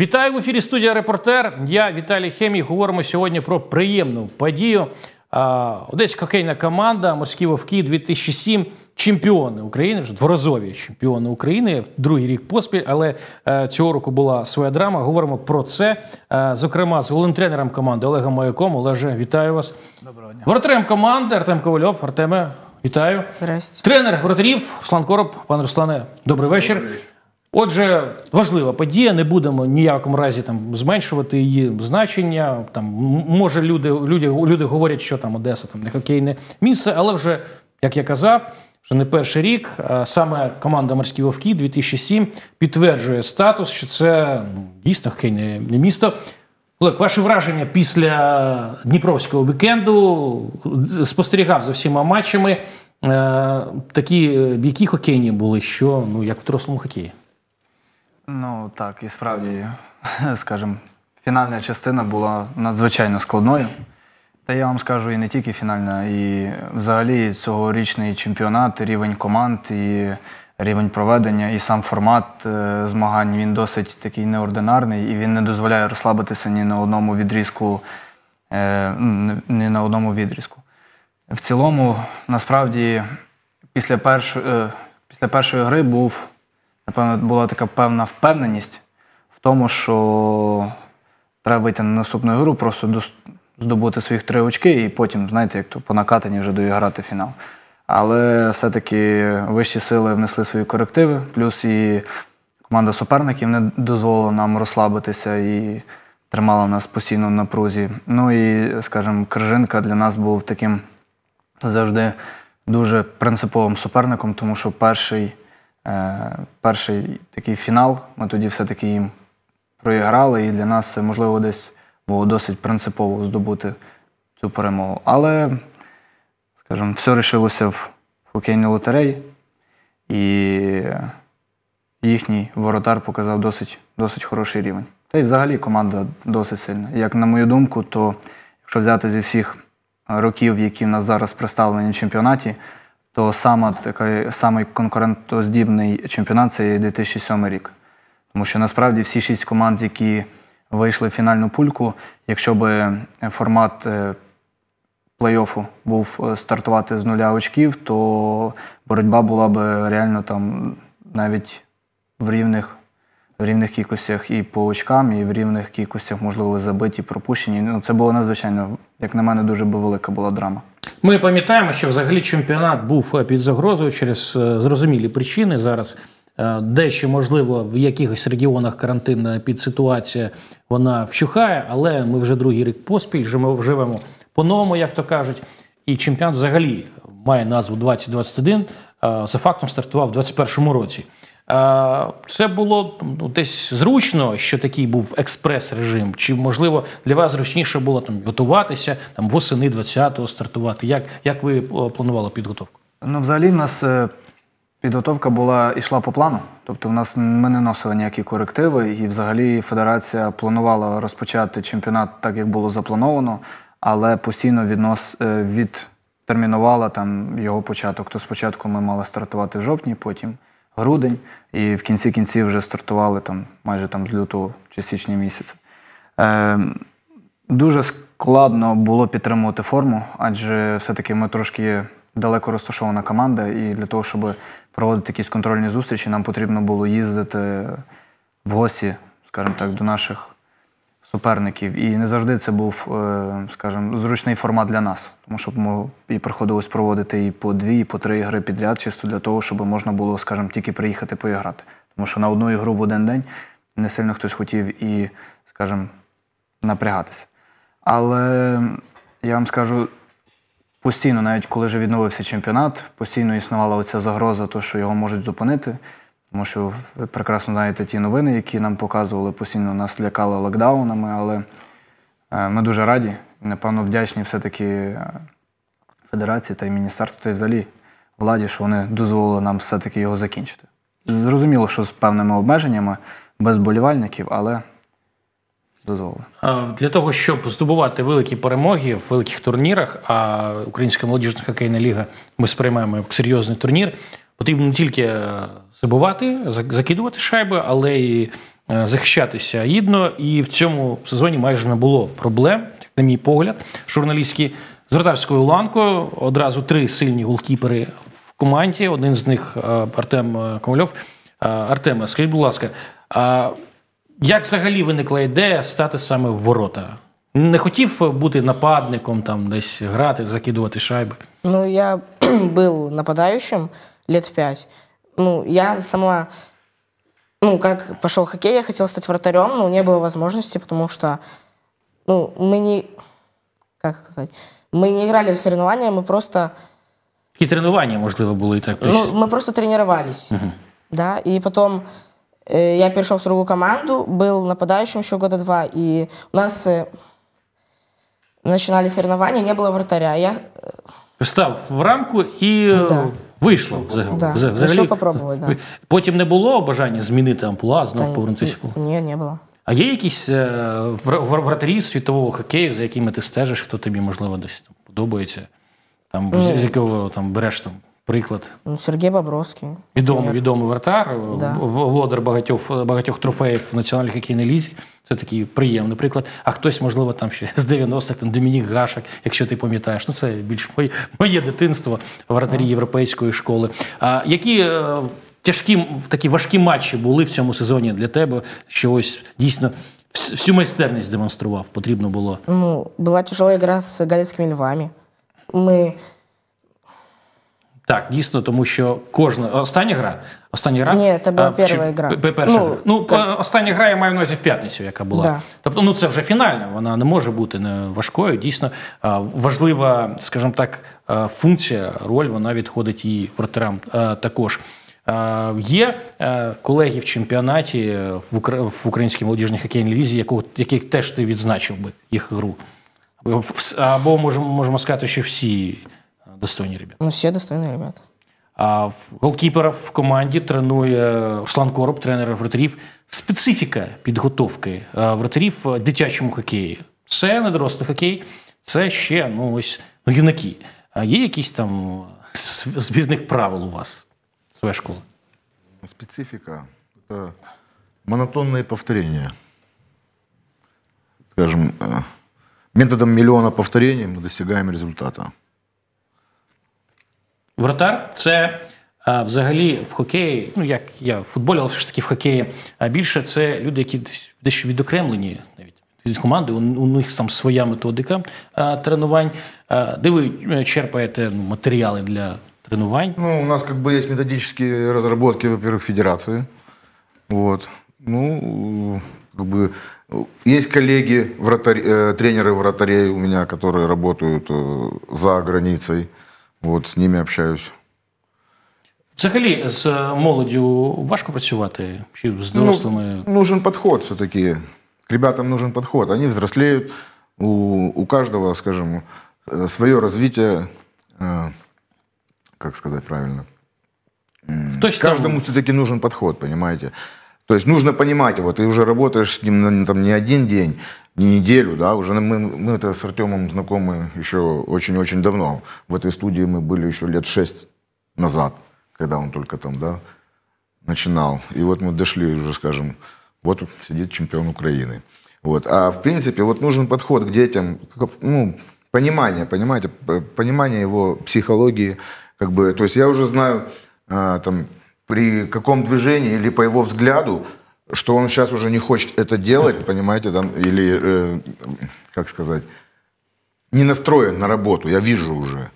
Вітаю в ефірі студія Репортер. Я Віталій Хемій. Говоримо сьогодні про приємну подію. Одеська хокейна команда Морські вовки 2007 чемпіони України, вже дворазові чемпіони України другий рік поспіль. Але е, цього року була своя драма. Говоримо про це. Е, зокрема, з головним тренером команди Олегом Маяком. Олеже, вітаю вас. Доброго дня. Воротарем команди Артем Ковальов. Артеме, Вітаю. Здрасті. Тренер вратарів Руслан Короб. Пан Руслане, добрий вечір. Добрий вечір. Отже, важлива подія. Не будемо ніякому разі там зменшувати її значення. Там може люди, люди, люди говорять, що там Одеса там не хокейне місце, але вже як я казав. Вже не перший рік саме команда Морські Вовки 2007 підтверджує статус, що це ну, дійсно хокейне місто. Олег, ваше враження після Дніпровського вікенду спостерігав за всіма матчами. Е, такі які хокейні були, що ну як в дорослому хокеї? Ну так, і справді, скажімо, фінальна частина була надзвичайно складною. Та я вам скажу і не тільки фінальна, і взагалі цьогорічний чемпіонат, рівень команд і рівень проведення і сам формат е, змагань він досить такий неординарний і він не дозволяє розслабитися ні на одному відрізку, е, ні на одному відрізку. В цілому, насправді, після першої, е, після першої гри був, напевно, була така певна впевненість в тому, що треба вийти на наступну гру, просто здобути своїх три очки і потім, знаєте, як то по накатані вже доіграти фінал. Але все-таки вищі сили внесли свої корективи, плюс і команда суперників не дозволила нам розслабитися і тримала нас постійно в напрузі. Ну і, скажімо, Крижинка для нас був таким завжди дуже принциповим суперником, тому що перший е, перший такий фінал ми тоді все-таки їм проіграли, і для нас це можливо десь було досить принципово здобути цю перемогу. Але скажем, все решилося в хокейній лотереї, і їхній воротар показав досить, досить хороший рівень. Та й взагалі команда досить сильна. Як на мою думку, то якщо взяти зі всіх років, які в нас зараз представлені в чемпіонаті, то сама такий, самий конкурентоздібний чемпіонат це 2007 рік. Тому що насправді всі шість команд, які вийшли в фінальну пульку, якщо би формат е, плей-оффу був е, стартувати з нуля очків, то боротьба була би реально там навіть в рівних в рівних кількостях і по очкам, і в рівних кількостях, можливо, забиті, пропущені. Ну, Це було надзвичайно, як на мене, дуже би велика була драма. Ми пам'ятаємо, що взагалі чемпіонат був е, під загрозою через е, зрозумілі причини зараз. Дещо, можливо, в якихось регіонах карантинна підситуація вона вщухає, але ми вже другий рік поспіль живемо по-новому, як то кажуть. І чемпіонат взагалі має назву 2021. Е, за фактом стартував у 2021 році. Е, це було ну, десь зручно, що такий був експрес-режим. Чи можливо для вас зручніше було там готуватися там восени 20-го стартувати? Як як ви планували підготовку? Ну, взагалі, в нас е, підготовка була йшла по плану. Тобто, в нас ми не носили ніякі корективи, і взагалі федерація планувала розпочати чемпіонат так, як було заплановано але постійно віднос е, відтермінувала там його початок. То спочатку ми мали стартувати в жовтні, потім грудень, і в кінці кінці вже стартували там майже там з лютого чи січня місяця. Е, Дуже складно було підтримувати форму, адже все-таки ми трошки далеко розташована команда, і для того, щоб проводити якісь контрольні зустрічі, нам потрібно було їздити в гості, скажімо так, до наших суперників. І не завжди це був, е, скажімо, зручний формат для нас. Тому що ми і приходилось проводити і по дві, і по три ігри підряд, чисто для того, щоб можна було, скажімо, тільки приїхати поіграти. Тому що на одну ігру в один день не сильно хтось хотів і, скажімо, напрягатися. Але я вам скажу. Постійно, навіть коли вже відновився чемпіонат, постійно існувала оця загроза, то, що його можуть зупинити. Тому що ви прекрасно знаєте ті новини, які нам показували, постійно нас лякали локдаунами, але е, ми дуже раді і, напевно, вдячні все-таки е, Федерації та міністерству та й взагалі владі, що вони дозволили нам все-таки його закінчити. Зрозуміло, що з певними обмеженнями, без болівальників, але дозволили. Е, для того, щоб здобувати великі перемоги в великих турнірах, а Українська молодіжна хокейна ліга ми сприймаємо як серйозний турнір. Потрібно не тільки е, забувати, закидувати шайби, але й е, захищатися гідно. І в цьому сезоні майже не було проблем, на мій погляд, журналістські з вратарською ланкою. Одразу три сильні голкіпери в команді. Один з них е, Артем Ковальов. Артеме, скажіть, будь ласка, як взагалі виникла ідея стати саме в ворота? Не хотів бути нападником, там десь грати, закидувати шайби? Ну, я був нападаючим. лет пять. Ну, я сама, ну, как пошел хоккей, я хотела стать вратарем, но не было возможности, потому что, ну, мы не, как сказать, мы не играли в соревнования, мы просто... И может можливо, було і так. Ну, мы просто тренировались, Угу. Да? и потом э, я перешел в другую команду, был нападающим еще года два, и у нас э, начинали соревнования, не было вратаря. Я... Э, Став в рамку и да. Вийшло да. Взагалі. Ну, попробувати, да. Потім не було бажання змінити амплуа, знову повернутися? Ні, не було. А є якісь е, вратарі світового хокею, за якими ти стежиш, хто тобі, можливо, десь там подобається, там, з якого там береш там Приклад. Ну, Сергій Бобровський. Відомий пример. відомий вратар, да. володар багатьох багатьох трофеїв в національній хокейній лізі. Це такий приємний приклад. А хтось, можливо, там ще з 90-х там Домінік Гашак, якщо ти пам'ятаєш. Ну це більш моє моє дитинство вратарі mm. європейської школи. А які е, тяжкі такі важкі матчі були в цьому сезоні для тебе? Що ось дійсно всю майстерність демонстрував? Потрібно було. Ну була тяжела гра з галицькими львами. Ми. Так, дійсно, тому що кожна остання гра. Остання гра Ні, це була перша гра. Перша ну, гра. Ну, так. Е, остання гра я маю на увазі в п'ятницю, яка була. Да. Тобто, ну це вже фінальна, вона не може бути не важкою. Дійсно е, важлива, скажімо так, е, функція, роль вона відходить і вратарам також. Є колеги в чемпіонаті в українській молодіжній хокейній лізі, яких теж ти відзначив би їх гру. Або можемо можемо сказати, що всі достойні ребята. Ну, все достойні ребята. А голкіперів в команді тренує Руслан Короб, тренер вратарів. Специфіка підготовки е, вратарів в дитячому хокеї. Це не дорослий хокей, це ще ну ось ну, юнаки. А є якісь там збірник правил у вас, своя школа? Специфіка це монотонне повторення. Скажімо, е, методом мільйона повторень ми досягаємо результату. Вратар це взагалі в хокеї, ну як я в футболі, але все ж таки в хокеї, а більше це люди, які десь дещо відокремлені навіть від команди. У, у них там своя методика а, тренувань. А, де ви е, черпаєте ну, матеріали для тренувань? Ну, у нас якби є методичні методические разработки, во-первых, федерации. Вот. Ну, как бы есть коллеги, вратарь, э, тренеры вратарей у меня, которые работают э, за границей. Вот с ними общаюсь. Взагалі, з молоддю важко працювати чи з ну, дорослими. Ну, нужен подход все-таки. Ребятам нужен подход. Они взрослеют. У, у каждого, скажем, э, свое развитие, э, как сказать правильно. Точно. Каждому все-таки нужен подход, понимаете? То есть нужно понимать его, ты уже работаешь с ним там, не один день, не неделю, да, уже мы, мы это с Артемом знакомы еще очень-очень давно. В этой студии мы были еще лет шесть назад, когда он только там, да, начинал. И вот мы дошли уже, скажем, вот сидит чемпион Украины. Вот. А в принципе, вот нужен подход к детям, ну, понимание, понимаете, понимание его психологии, как бы, то есть я уже знаю, а, там, при каком движении или по его взгляду, что он сейчас уже не хочет это делать, понимаете, да, или, э, как сказать, не настроен на работу, я вижу уже.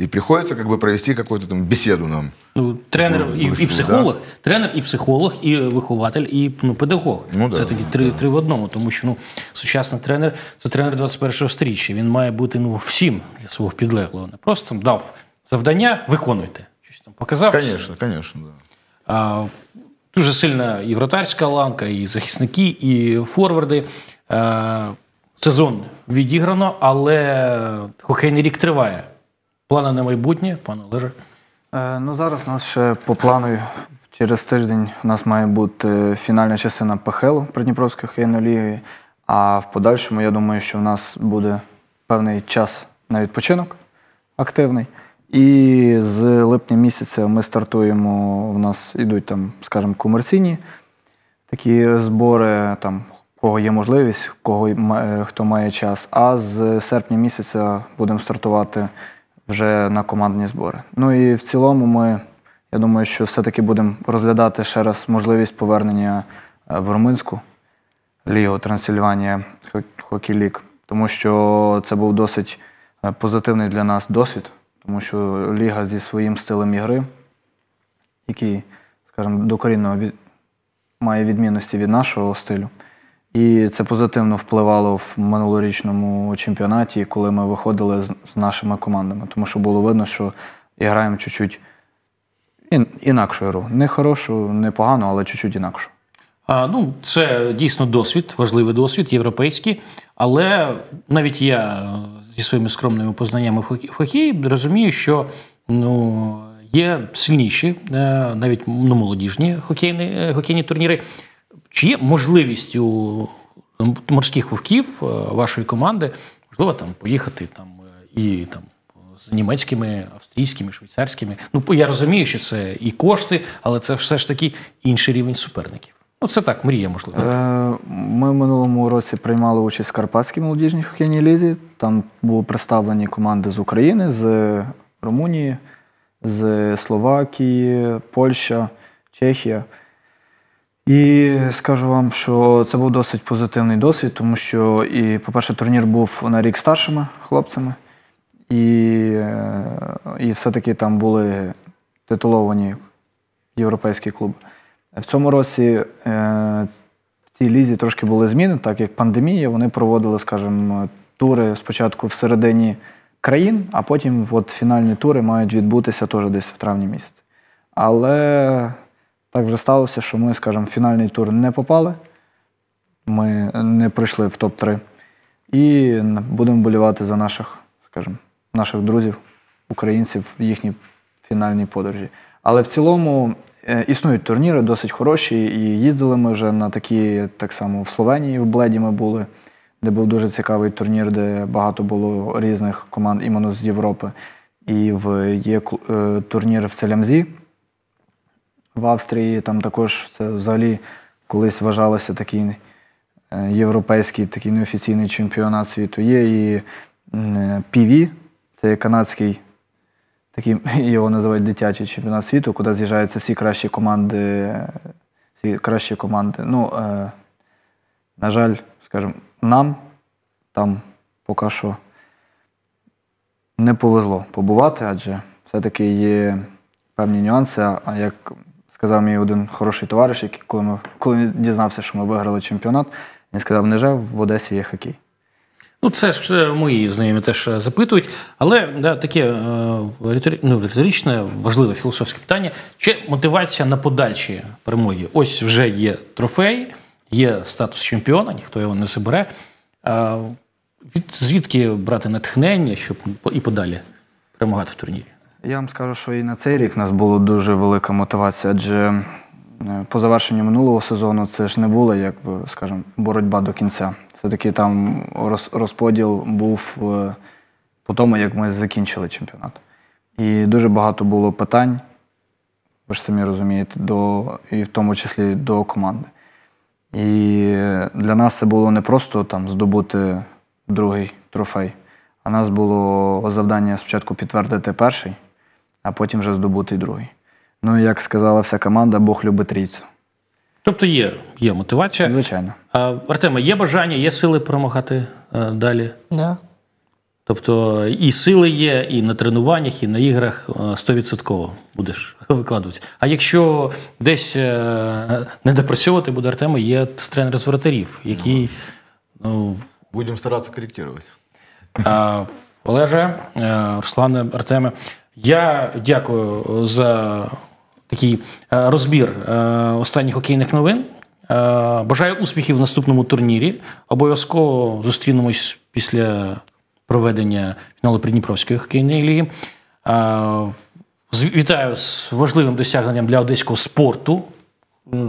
И приходится как бы провести какую-то там беседу нам. Ну, тренер ну, и і, і психолог, да? тренер, и психолог, и вихователь, и ну, педагог. Ну, да, це такі три, да. три в одному, тому що ну, сучасний тренер це тренер 21-го стріччя. Він має бути ну, всім для свого підлеглого. Не просто там, дав завдання, виконуйте. Щось там показав. Звісно, звісно, да. Дуже сильна і вратарська ланка, і захисники, і форварди. Е, сезон відіграно, але хокейний рік триває. Плани на майбутнє, пане Олеже? Е, ну зараз у нас ще по плану через тиждень у нас має бути фінальна частина ПХЛ Придніпровської хокейної ліги. А в подальшому, я думаю, що в нас буде певний час на відпочинок активний. І з липня місяця ми стартуємо. У нас йдуть там, скажімо, комерційні такі збори, там кого є можливість, кого е, хто має час. А з серпня місяця будемо стартувати вже на командні збори. Ну і в цілому, ми, я думаю, що все-таки будемо розглядати ще раз можливість повернення е, в румунську лігу Трансильванія Хокілік, тому що це був досить е, позитивний для нас досвід тому що Ліга зі своїм стилем ігри, який, скажімо, докорінно від... має відмінності від нашого стилю. І це позитивно впливало в минулорічному чемпіонаті, коли ми виходили з нашими командами, тому що було видно, що граємо чуть-чуть інакшу гру. Не хорошу, не погану, але чуть-чуть інакшу. А, Ну, це дійсно досвід, важливий досвід, європейський. Але навіть я зі своїми скромними познаннями в хокеї розумію, що ну, є сильніші, е, навіть ну, молодіжні хокейні, е, хокейні турніри. Чи є можливість у ну, морських вовків е, вашої команди можливо там поїхати там і там? З німецькими, австрійськими, швейцарськими. Ну я розумію, що це і кошти, але це все ж таки інший рівень суперників. Ну, це так, мрія, можливо. Е, ми в минулому році приймали участь в Карпатській молодіжній хокейній лізі. Там були представлені команди з України, з Румунії, з Словакії, Польща, Чехія. І скажу вам, що це був досить позитивний досвід, тому що, і, по-перше, турнір був на рік старшими хлопцями, і, е, і все-таки там були титуловані європейські клуби. В цьому році е, в цій лізі трошки були зміни, так як пандемія, вони проводили, скажімо, тури спочатку всередині країн, а потім от фінальні тури мають відбутися теж десь в травні місяці. Але так вже сталося, що ми, скажімо, в фінальний тур не попали, ми не пройшли в топ-3. І будемо болівати за наших, скажімо, наших друзів, українців в їхній фінальній подорожі. Але в цілому Е, існують турніри, досить хороші. І їздили ми вже на такі, так само в Словенії, в Бледі ми були, де був дуже цікавий турнір, де багато було різних команд іменно з Європи. І в є е, турнір в Целямзі в Австрії. Там також це взагалі колись вважалося такий е, європейський, такий неофіційний чемпіонат світу. Є і PV, це канадський такий його називають дитячий чемпіонат світу, куди з'їжджаються всі кращі команди, всі кращі команди. Ну, е, на жаль, скажімо, нам там поки що не повезло побувати, адже все-таки є певні нюанси. А як сказав мій один хороший товариш, який коли ми коли дізнався, що ми виграли чемпіонат, він сказав, не жаль, в Одесі є хокей. Ну, це ж е, мої знайомі теж е, запитують, але да, таке е, ну, риторичне, важливе філософське питання: чи мотивація на подальші перемоги? Ось вже є трофей, є статус чемпіона, ніхто його не забере. Звідки брати натхнення, щоб і подалі перемагати в турнірі? Я вам скажу, що і на цей рік у нас була дуже велика мотивація, адже Е, по завершенню минулого сезону це ж не була, як би, скажімо, боротьба до кінця. Все-таки там розподіл був е, по тому, як ми закінчили чемпіонат. І дуже багато було питань, ви ж самі розумієте, до, і в тому числі до команди. І для нас це було не просто там здобути другий трофей, а нас було завдання спочатку підтвердити перший, а потім вже здобути другий. Ну, як сказала вся команда, Бог любить рійцю. Тобто є є мотивація. Звичайно. А, Артема, є бажання, є сили перемагати а, е, далі? Да. Тобто і сили є, і на тренуваннях, і на іграх е, стовідсотково будеш викладуватися. А якщо десь е, не допрацьовувати буде Артема, є тренер з вратарів, який. Ну, Будемо старатися коректувати. А, Олеже, Руслане, Артеме, я дякую за такий е, розбір е, останніх хокейних новин. Е, бажаю успіхів в наступному турнірі. Обов'язково зустрінемось після проведення фіналу Придніпровської хокейної ліги. Вітаю з важливим досягненням для одеського спорту.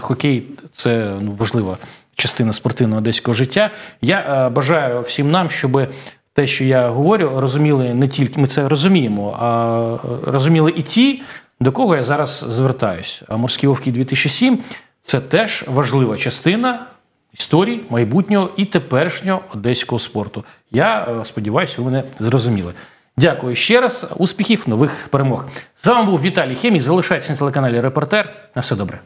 Хокей це ну, важлива частина спортивного одеського життя. Я бажаю всім нам, щоб те, що я говорю, розуміли не тільки ми це розуміємо, а розуміли і ті. До кого я зараз звертаюсь? Морські вовки 2007 це теж важлива частина історії майбутнього і теперішнього одеського спорту. Я е, сподіваюся, ви мене зрозуміли. Дякую ще раз. Успіхів, нових перемог. З вами був Віталій Хемій. Залишайтеся на телеканалі Репортер. На все добре.